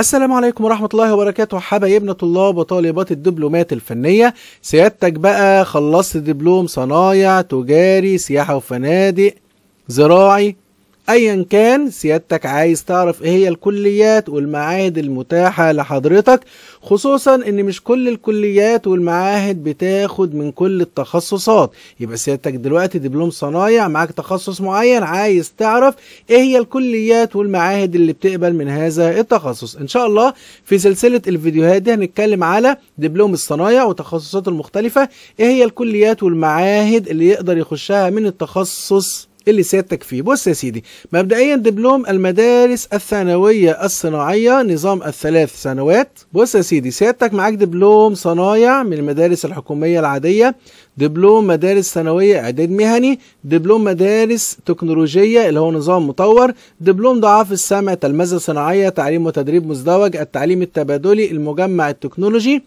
السلام عليكم ورحمة الله وبركاته حبايبنا طلاب وطالبات الدبلومات الفنية سيادتك بقى خلصت دبلوم صنايع تجاري سياحة وفنادق زراعي ايا كان سيادتك عايز تعرف ايه هي الكليات والمعاهد المتاحة لحضرتك خصوصا ان مش كل الكليات والمعاهد بتاخد من كل التخصصات يبقى سيادتك دلوقتي دبلوم صنايع معاك تخصص معين عايز تعرف ايه هي الكليات والمعاهد اللي بتقبل من هذا التخصص ان شاء الله في سلسلة الفيديوهات دي هنتكلم على دبلوم الصنايع وتخصصاته المختلفة ايه هي الكليات والمعاهد اللي يقدر يخشها من التخصص اللي سيادتك فيه بص يا سيدي مبدئيا دبلوم المدارس الثانوية الصناعية نظام الثلاث سنوات بص يا سيدي سيادتك معاك دبلوم صنايع من المدارس الحكومية العادية دبلوم مدارس ثانوية إعداد مهني دبلوم مدارس تكنولوجية اللي هو نظام مطور دبلوم ضعاف السمع تلمذة صناعية تعليم وتدريب مزدوج التعليم التبادلي المجمع التكنولوجي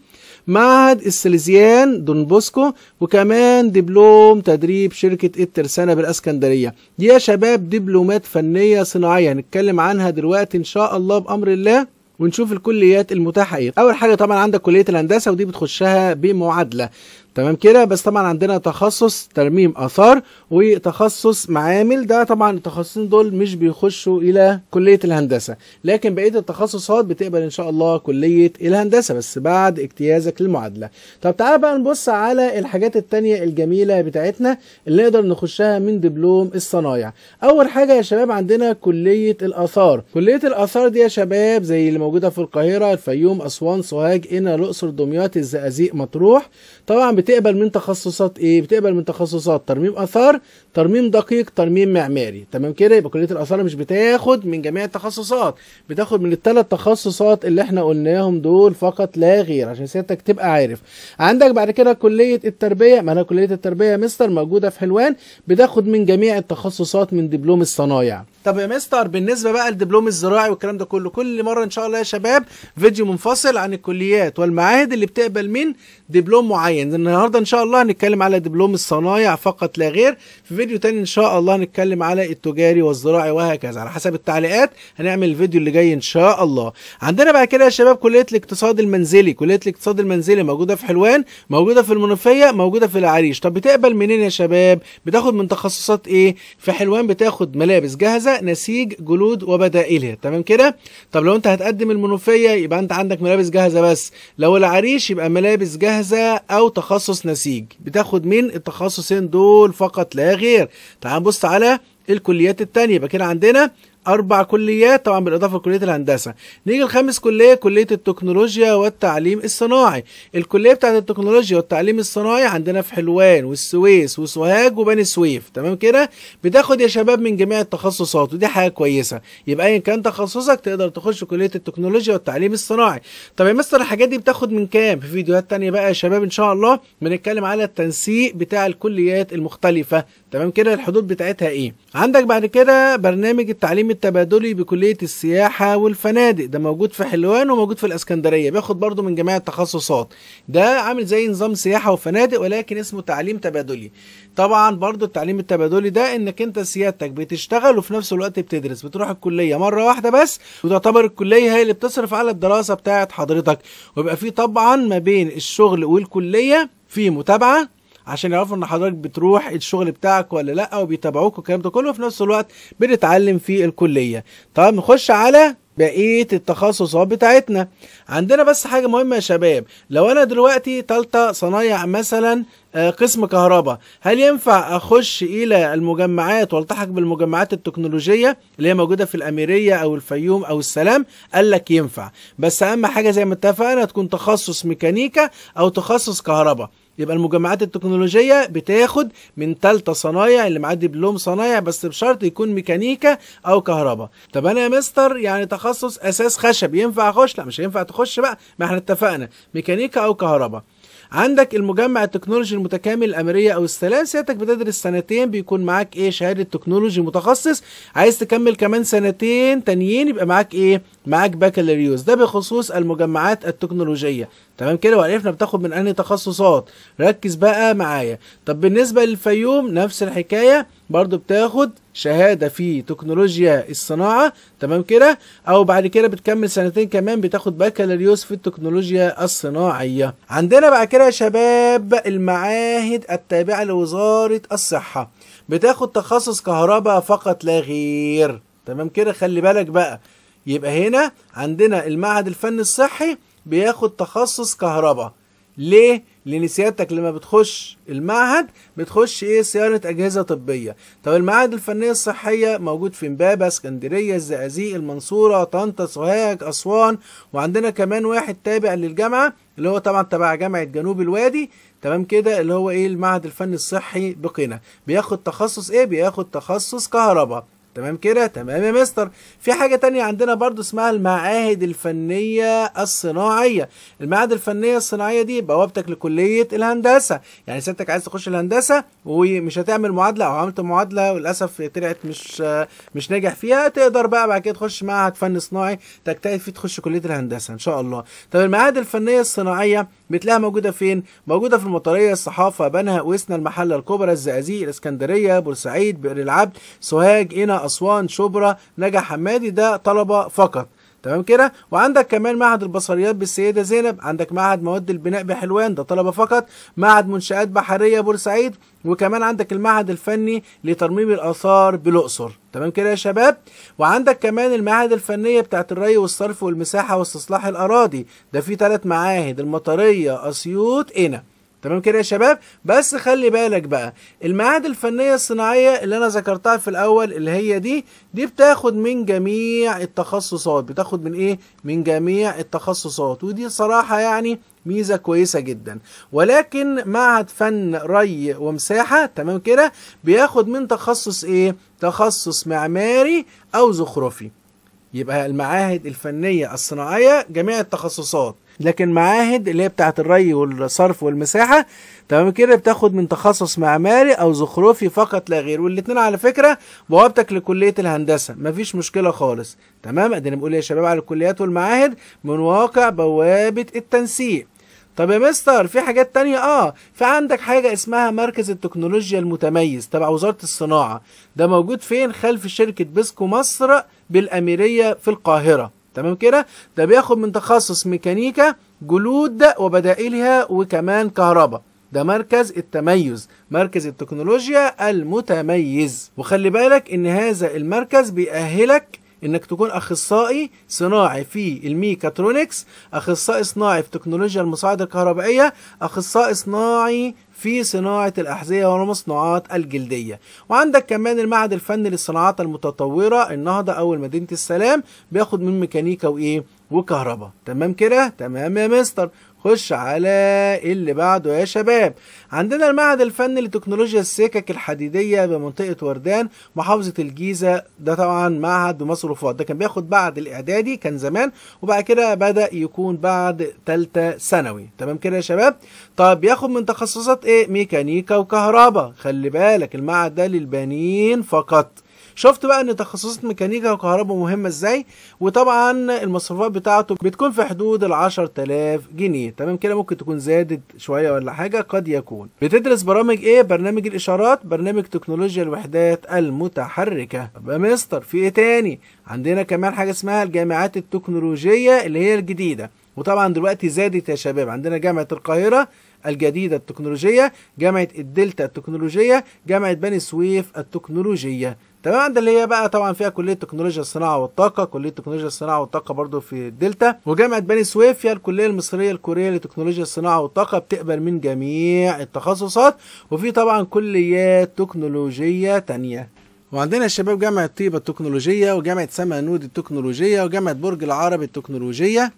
معهد السليزيان دون بوسكو وكمان دبلوم تدريب شركة الترسانة بالاسكندرية يا شباب دبلومات فنية صناعية هنتكلم عنها دلوقتي ان شاء الله بامر الله ونشوف الكليات المتاحه ايه اول حاجه طبعا عندك كليه الهندسه ودي بتخشها بمعادله تمام كده بس طبعا عندنا تخصص ترميم اثار وتخصص معامل ده طبعا التخصصين دول مش بيخشوا الى كليه الهندسه لكن بقيه التخصصات بتقبل ان شاء الله كليه الهندسه بس بعد اجتيازك للمعادله طب تعالى بقى نبص على الحاجات التانية الجميله بتاعتنا اللي نقدر نخشها من دبلوم الصنايع اول حاجه يا شباب عندنا كليه الاثار كليه الاثار دي يا شباب زي اللي موجوده في القاهره الفيوم اسوان سوهاج انا الاقصر دمياط الزقازيق مطروح طبعا بتقبل من تخصصات ايه بتقبل من تخصصات ترميم اثار ترميم دقيق ترميم معماري تمام كده يبقى كليه الاثار مش بتاخد من جميع التخصصات بتاخد من الثلاث تخصصات اللي احنا قلناهم دول فقط لا غير عشان سيادتك تبقى عارف عندك بعد كده كليه التربيه ما انا كليه التربيه يا مستر موجوده في حلوان بتاخد من جميع التخصصات من دبلوم الصنايع طب يا مستر بالنسبه بقى للدبلوم الزراعي والكلام ده كله كل مره ان شاء الله يا شباب فيديو منفصل عن الكليات والمعاهد اللي بتقبل من دبلوم معين النهارده ان شاء الله هنتكلم على دبلوم الصنايع فقط لا غير في فيديو تاني ان شاء الله نتكلم على التجاري والزراعي وهكذا على حسب التعليقات هنعمل الفيديو اللي جاي ان شاء الله عندنا بعد كده يا شباب كليه الاقتصاد المنزلي كليه الاقتصاد المنزلي موجوده في حلوان موجوده في المنوفيه موجوده في العريش طب بتقبل منين يا شباب بتاخد من تخصصات ايه في حلوان بتاخد ملابس جاهزه نسيج جلود وبدائلها تمام كده طب لو انت هتقدم المنوفيه يبقى انت عندك ملابس جاهزه بس لو العريش يبقى ملابس جاهزه او تخصص نسيج بتاخد من التخصصين دول فقط لا غير خير تعال نبص على الكليات التانية يبقى كده عندنا أربع كليات طبعا بالإضافة لكلية الهندسة. نيجي لخامس كلية كلية التكنولوجيا والتعليم الصناعي. الكلية بتاعة التكنولوجيا والتعليم الصناعي عندنا في حلوان والسويس وسوهاج وبني سويف تمام كده؟ بتاخد يا شباب من جميع التخصصات ودي حاجة كويسة. يبقى أيا كان تخصصك تقدر تخش كلية التكنولوجيا والتعليم الصناعي. طب يا مستر الحاجات دي بتاخد من كام؟ في فيديوهات تانية بقى يا شباب إن شاء الله بنتكلم على التنسيق بتاع الكليات المختلفة تمام كده الحدود بتاعتها ايه عندك بعد كده برنامج التعليم التبادلي بكليه السياحه والفنادق ده موجود في حلوان وموجود في الاسكندريه بياخد برضو من جميع التخصصات ده عامل زي نظام سياحه وفنادق ولكن اسمه تعليم تبادلي طبعا برضو التعليم التبادلي ده انك انت سيادتك بتشتغل وفي نفس الوقت بتدرس بتروح الكليه مره واحده بس وتعتبر الكليه هي اللي بتصرف على الدراسه بتاعه حضرتك ويبقى في طبعا ما بين الشغل والكليه في متابعه عشان يعرفوا ان حضرتك بتروح الشغل بتاعك ولا لا وبيتابعوك والكلام ده كله وفي نفس الوقت بنتعلم في الكليه طب نخش على بقيه التخصصات بتاعتنا عندنا بس حاجه مهمه يا شباب لو انا دلوقتي ثالثه صنايع مثلا آه، قسم كهرباء هل ينفع اخش الى المجمعات والتحق بالمجمعات التكنولوجيه اللي هي موجوده في الاميريه او الفيوم او السلام قال لك ينفع بس اهم حاجه زي ما اتفقنا تكون تخصص ميكانيكا او تخصص كهرباء يبقى المجمعات التكنولوجية بتاخد من تالتة صنايع اللي معاه دبلوم صنايع بس بشرط يكون ميكانيكا أو كهرباء طب أنا يا مستر يعني تخصص أساس خشب ينفع أخش؟ لا مش هينفع تخش بقى ما احنا اتفقنا ميكانيكا أو كهرباء عندك المجمع التكنولوجي المتكامل الامريه او السلام سيادتك بتدرس سنتين بيكون معاك ايه شهاده تكنولوجي متخصص عايز تكمل كمان سنتين تانيين يبقى معاك ايه معاك بكالوريوس ده بخصوص المجمعات التكنولوجيه تمام كده وعرفنا بتاخد من انهي تخصصات ركز بقى معايا طب بالنسبه للفيوم نفس الحكايه برضو بتاخد شهاده في تكنولوجيا الصناعه تمام كده او بعد كده بتكمل سنتين كمان بتاخد بكالوريوس في التكنولوجيا الصناعيه عندنا بعد كده يا شباب المعاهد التابعه لوزاره الصحه بتاخد تخصص كهرباء فقط لا غير تمام كده خلي بالك بقى يبقى هنا عندنا المعهد الفني الصحي بياخد تخصص كهرباء ليه لان سيادتك لما بتخش المعهد بتخش ايه صيانه اجهزه طبيه طب المعاهد الفنيه الصحيه موجود في امبابه اسكندريه الزقازيق المنصوره طنطا سوهاج اسوان وعندنا كمان واحد تابع للجامعه اللي هو طبعا تبع جامعه جنوب الوادي تمام كده اللي هو ايه المعهد الفني الصحي بقنا بياخد تخصص ايه بياخد تخصص كهرباء تمام كده تمام يا مستر في حاجه تانية عندنا برضو اسمها المعاهد الفنيه الصناعيه المعاهد الفنيه الصناعيه دي بوابتك لكليه الهندسه يعني سيادتك عايز تخش الهندسه ومش هتعمل معادله او عملت معادله وللاسف طلعت مش مش ناجح فيها تقدر بقى بعد كده تخش معهد فن صناعي تجتهد فيه تخش كليه الهندسه ان شاء الله طب المعاهد الفنيه الصناعيه بتلاقيها موجوده فين موجوده في المطريه الصحافه بنها وسنا المحله الكبرى الزقازيق الاسكندريه بورسعيد بئر العبد سوهاج قنا اسوان شبرا نجا حمادي ده طلبه فقط تمام كده وعندك كمان معهد البصريات بالسيده زينب عندك معهد مواد البناء بحلوان ده طلبه فقط معهد منشات بحريه بورسعيد وكمان عندك المعهد الفني لترميم الاثار بالاقصر تمام كده يا شباب وعندك كمان المعاهد الفنيه بتاعت الري والصرف والمساحه واستصلاح الاراضي ده في ثلاث معاهد المطريه اسيوط قنا تمام كده يا شباب بس خلي بالك بقى المعاد الفنيه الصناعيه اللي انا ذكرتها في الاول اللي هي دي دي بتاخد من جميع التخصصات بتاخد من ايه من جميع التخصصات ودي صراحه يعني ميزة كويسة جدا ولكن معهد فن ري ومساحة تمام كده بياخد من تخصص ايه تخصص معماري او زخرفي يبقى المعاهد الفنية الصناعية جميع التخصصات لكن معاهد اللي هي بتاعه الري والصرف والمساحه تمام كده بتاخد من تخصص معماري او زخرفي فقط لا غير والاثنين على فكره بوابتك لكليه الهندسه مفيش مشكله خالص تمام ادينا بنقول إيه يا شباب على الكليات والمعاهد من واقع بوابه التنسيق طب يا مستر في حاجات تانية اه في عندك حاجة اسمها مركز التكنولوجيا المتميز تبع وزارة الصناعة ده موجود فين خلف شركة بيسكو مصر بالأميرية في القاهرة تمام كده ده بياخد من تخصص ميكانيكا جلود وبدائلها وكمان كهرباء ده مركز التميز مركز التكنولوجيا المتميز وخلي بالك ان هذا المركز بيأهلك انك تكون اخصائي صناعي في الميكاترونكس اخصائي صناعي في تكنولوجيا المساعده الكهربائيه اخصائي صناعي في صناعة الأحذية والمصنوعات الجلدية وعندك كمان المعهد الفني للصناعات المتطورة النهضة أول مدينة السلام بياخد من ميكانيكا وإيه وكهرباء تمام كده تمام يا مستر خش على اللي بعده يا شباب عندنا المعهد الفني لتكنولوجيا السكك الحديدية بمنطقة وردان محافظة الجيزة ده طبعا معهد مصروفات ده كان بياخد بعد الإعدادي كان زمان وبعد كده بدأ يكون بعد ثالثه ثانوي تمام كده يا شباب طب بياخد من تخصصات إيه ميكانيكا وكهرباء خلي بالك المعهد ده للبنين فقط شفت بقى ان تخصصات ميكانيكا وكهرباء مهمه ازاي وطبعا المصروفات بتاعته بتكون في حدود ال 10000 جنيه تمام كده ممكن تكون زادت شويه ولا حاجه قد يكون بتدرس برامج ايه برنامج الاشارات برنامج تكنولوجيا الوحدات المتحركه طب يا مستر في ايه تاني عندنا كمان حاجه اسمها الجامعات التكنولوجيه اللي هي الجديده وطبعا دلوقتي زادت يا شباب عندنا جامعه القاهره الجديدة التكنولوجية جامعة الدلتا التكنولوجية جامعة بني سويف التكنولوجية تمام ده اللي هي بقى طبعا فيها كليه تكنولوجيا الصناعه والطاقه كليه تكنولوجيا الصناعه والطاقه برضو في الدلتا وجامعه بني سويف فيها الكليه المصريه الكوريه لتكنولوجيا الصناعه والطاقه بتقبل من جميع التخصصات وفي طبعا كليات تكنولوجيه تانية وعندنا شباب جامعة طيبة التكنولوجية وجامعة سما نود التكنولوجية وجامعة برج العرب التكنولوجية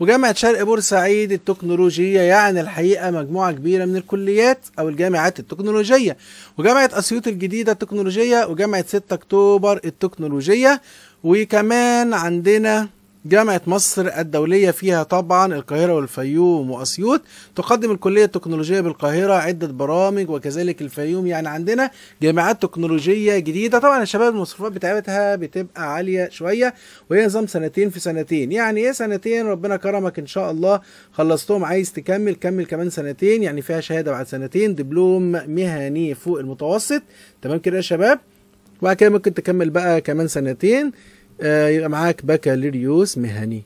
وجامعة شرق بورسعيد التكنولوجية يعني الحقيقة مجموعة كبيرة من الكليات أو الجامعات التكنولوجية وجامعة أسيوط الجديدة التكنولوجية وجامعة 6 أكتوبر التكنولوجية وكمان عندنا جامعة مصر الدولية فيها طبعا القاهرة والفيوم وأسيوط تقدم الكلية التكنولوجية بالقاهرة عدة برامج وكذلك الفيوم يعني عندنا جامعات تكنولوجية جديدة طبعا الشباب المصروفات بتاعتها بتبقى عالية شوية وهي نظام سنتين في سنتين يعني ايه سنتين ربنا كرمك إن شاء الله خلصتهم عايز تكمل كمل كمان سنتين يعني فيها شهادة بعد سنتين دبلوم مهني فوق المتوسط تمام كده يا شباب وبعد كده ممكن تكمل بقى كمان سنتين آه، يبقى معاك بكالوريوس مهني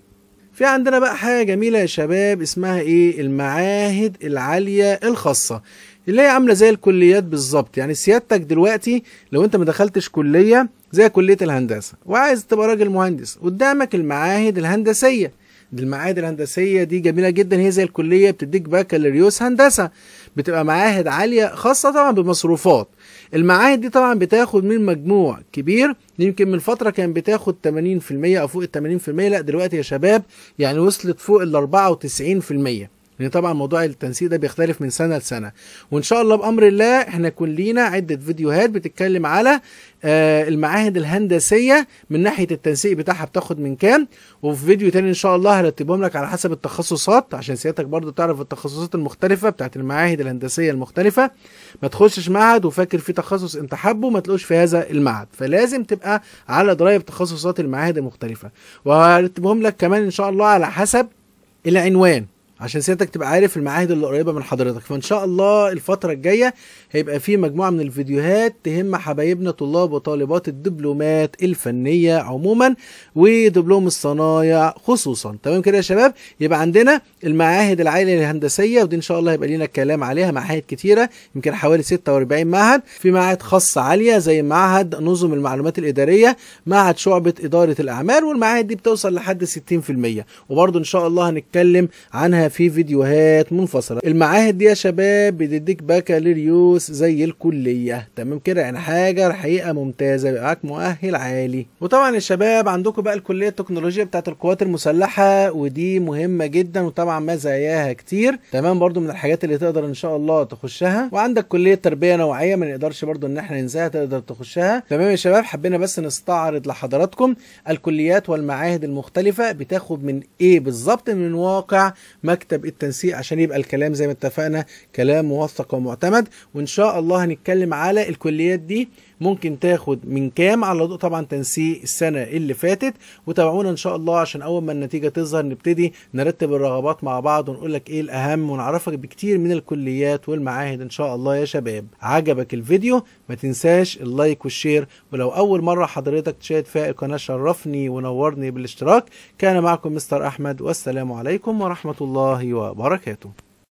في عندنا بقى حاجة جميلة يا شباب اسمها ايه المعاهد العالية الخاصة اللي هي عاملة زي الكليات بالظبط يعني سيادتك دلوقتي لو انت ما دخلتش كلية زي كلية الهندسة وعايز تبقى راجل مهندس قدامك المعاهد الهندسية المعاهد الهندسيه دي جميله جدا هي زي الكليه بتديك بكالوريوس هندسه بتبقى معاهد عاليه خاصه طبعا بمصروفات المعاهد دي طبعا بتاخد من مجموع كبير يمكن من فتره كان بتاخد 80% او فوق ال 80% لا دلوقتي يا شباب يعني وصلت فوق ال 94% لان طبعا موضوع التنسيق ده بيختلف من سنه لسنه وان شاء الله بامر الله احنا يكون لينا عده فيديوهات بتتكلم على آه، المعاهد الهندسيه من ناحيه التنسيق بتاعها بتاخد من كام وفي فيديو تاني ان شاء الله هرتبهم لك على حسب التخصصات عشان سيادتك برضو تعرف التخصصات المختلفه بتاعت المعاهد الهندسيه المختلفه ما تخشش معهد وفاكر في تخصص انت حابه ما تلاقوش في هذا المعهد فلازم تبقى على درايه بتخصصات المعاهد المختلفه وهرتبهم لك كمان ان شاء الله على حسب العنوان عشان سيادتك تبقى عارف المعاهد اللي قريبه من حضرتك فان شاء الله الفتره الجايه هيبقى في مجموعه من الفيديوهات تهم حبايبنا طلاب وطالبات الدبلومات الفنيه عموما ودبلوم الصنايع خصوصا تمام كده يا شباب يبقى عندنا المعاهد العاليه الهندسيه ودي ان شاء الله هيبقى لينا كلام عليها معاهد كتيره يمكن حوالي 46 معهد في معاهد خاصه عاليه زي معهد نظم المعلومات الاداريه معهد شعبه اداره الاعمال والمعاهد دي بتوصل لحد 60% وبرده ان شاء الله هنتكلم عنها في فيديوهات منفصله المعاهد دي يا شباب بتديك بكالوريوس زي الكليه تمام كده يعني حاجه الحقيقه ممتازه بيبقى معاك مؤهل عالي وطبعا الشباب عندكم بقى الكليه التكنولوجيا بتاعه القوات المسلحه ودي مهمه جدا وطبعا مزاياها كتير تمام برضو من الحاجات اللي تقدر ان شاء الله تخشها وعندك كليه تربيه نوعيه ما نقدرش برضو ان احنا ننساها تقدر تخشها تمام يا شباب حبينا بس نستعرض لحضراتكم الكليات والمعاهد المختلفه بتاخد من ايه بالظبط من واقع ما مكتب التنسيق عشان يبقى الكلام زي ما اتفقنا كلام موثق ومعتمد وان شاء الله هنتكلم على الكليات دي ممكن تاخد من كام على ضوء طبعا تنسيق السنه اللي فاتت وتابعونا ان شاء الله عشان اول ما النتيجه تظهر نبتدي نرتب الرغبات مع بعض ونقول لك ايه الاهم ونعرفك بكتير من الكليات والمعاهد ان شاء الله يا شباب عجبك الفيديو ما تنساش اللايك والشير ولو اول مره حضرتك تشاهد في القناه شرفني ونورني بالاشتراك كان معكم مستر احمد والسلام عليكم ورحمه الله وبركاته